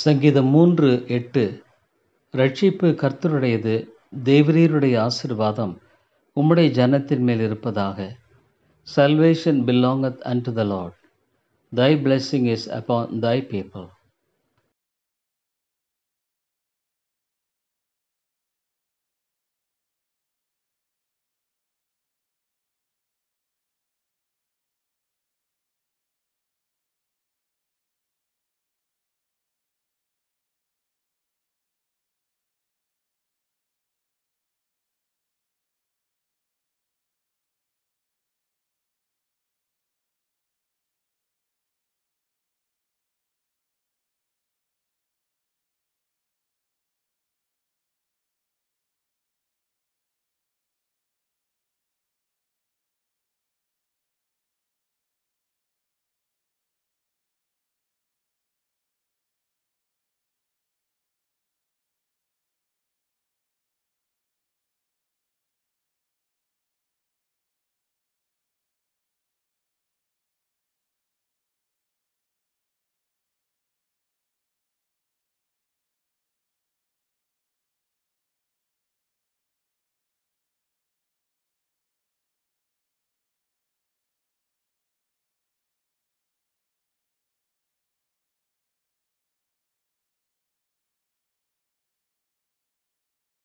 சங்கீதம் மூன்று எட்டு ரட்சிப்பு கர்த்தருடையது தேவரீருடைய ஆசிர்வாதம் உம்முடைய ஜனத்தின் மேல் இருப்பதாக salvation belongeth and the Lord thy blessing is upon thy people